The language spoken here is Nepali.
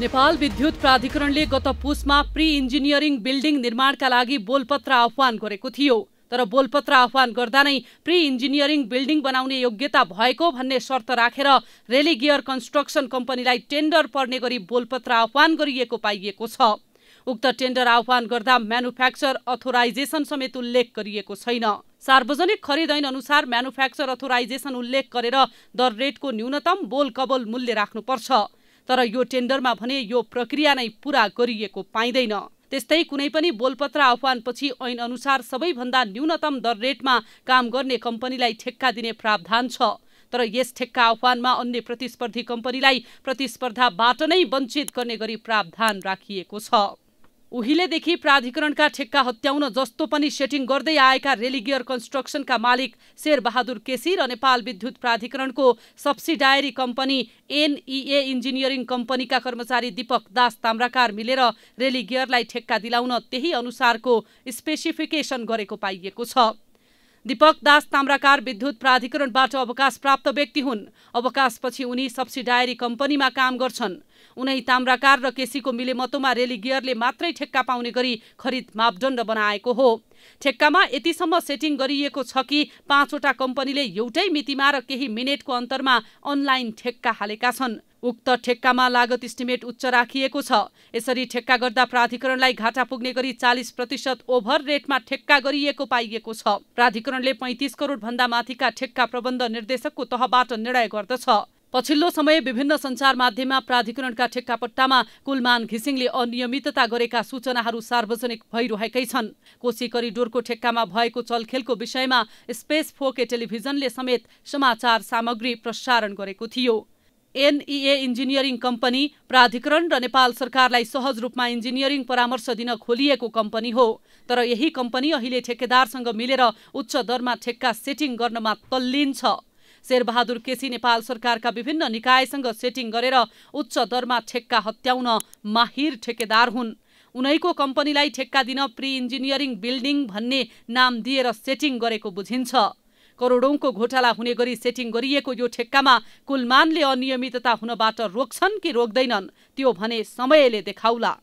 नेपाल विद्युत प्राधिकरणले गत पुसमा प्री इन्जिनियरिङ बिल्डिङ निर्माणका लागि बोलपत्र आह्वान गरेको थियो तर बोलपत्र आह्वान गर्दा नै प्री इन्जिनियरिङ बिल्डिङ बनाउने योग्यता भएको भन्ने शर्त राखेर रेली गियर कन्स्ट्रक्सन कम्पनीलाई टेन्डर पर्ने गरी बोलपत्र आह्वान गरिएको पाइएको छ उक्त टेन्डर आह्वान गर्दा म्यानुफ्याक्चर अथोराइजेसन समेत उल्लेख गरिएको छैन सार्वजनिक खरिद ऐन अनुसार म्यानुफ्याक्चर अथोराइजेसन उल्लेख गरेर दर रेटको न्यूनतम बोलकबोल कबोल मूल्य राख्नुपर्छ तर यो टेन्डरमा भने यो प्रक्रिया नै पूरा गरिएको पाइँदैन त्यस्तै कुनै पनि बोलपत्र आह्वानपछि ऐनअनुसार सबैभन्दा न्यूनतम दर रेटमा काम गर्ने कम्पनीलाई ठेक्का दिने प्रावधान छ तर यस ठेक्का आह्वानमा अन्य प्रतिस्पर्धी कम्पनीलाई प्रतिस्पर्धाबाट नै वञ्चित गर्ने गरी प्रावधान राखिएको छ उहिलेदेखि प्राधिकरणका ठेक्का हत्याउन जस्तो पनि सेटिङ गर्दै आएका रेलिगियर कन्स्ट्रक्सनका मालिक शेरबहादुर केसी र नेपाल विद्युत प्राधिकरणको सब्सिडायरी कम्पनी एनइए इन्जिनियरिङ कम्पनीका कर्मचारी दीपक दास ताम्राकार मिलेर रेलिगियरलाई ठेक्का दिलाउन त्यही अनुसारको स्पेसिफिकेसन गरेको पाइएको छ दीपक दास ताम्राकार विद्युत प्राधिकरणबाट अवकाश प्राप्त व्यक्ति हुन् अवकाशपछि उनी सब्सिडायरी कम्पनीमा काम गर्छन् उनै ताम्राकार र केसीको मिलेमतोमा रेली गियरले मात्रै ठेक्का पाउने गरी खरिद मापदण्ड बनाएको हो ठेक्कामा यतिसम्म सेटिङ गरिएको छ कि पाँचवटा कम्पनीले एउटै मितिमा र केही मिनेटको अन्तरमा अनलाइन ठेक्का हालेका छन् उक्त ठेक्कामा लागत इस्टिमेट उच्च राखिएको छ यसरी ठेक्का गर्दा प्राधिकरणलाई घाटा पुग्ने गरी चालिस प्रतिशत ओभर रेटमा ठेक्का गरिएको पाइएको छ प्राधिकरणले पैँतिस करोडभन्दा माथिका ठेक्का प्रबन्ध निर्देशकको तहबाट निर्णय गर्दछ पछिल्लो समय विभिन्न सञ्चार माध्यममा प्राधिकरणका ठेक्कापट्टामा कुलमान घिसिङले अनियमितता गरेका सूचनाहरू सार्वजनिक भइरहेकै छन् कोशी करिडोरको ठेक्कामा भएको चलखेलको विषयमा स्पेस फोके टेलिभिजनले समेत समाचार सामग्री प्रसारण गरेको थियो एनईए इन्जिनियरिङ कम्पनी प्राधिकरण र नेपाल सरकारलाई सहज रूपमा इन्जिनियरिङ परामर्श दिन खोलिएको कम्पनी हो तर यही कम्पनी अहिले ठेकेदारसँग मिलेर उच्च दरमा ठेक्का सेटिङ गर्नमा तल्लीन छ शेरबहादुर केसी नेपाल सरकारका विभिन्न निकायसँग सेटिङ गरेर उच्च दरमा ठेक्का हत्याउन माहिर ठेकेदार हुन् उनैको कम्पनीलाई ठेक्का दिन प्रि इन्जिनियरिङ बिल्डिङ भन्ने नाम दिएर सेटिङ गरेको बुझिन्छ करोडौंको घोटाला हुने गरी सेटिङ गरिएको यो ठेक्कामा कुलमानले अनियमितता हुनबाट रोक्छन् कि रोक्दैनन् त्यो भने समयले देखाउला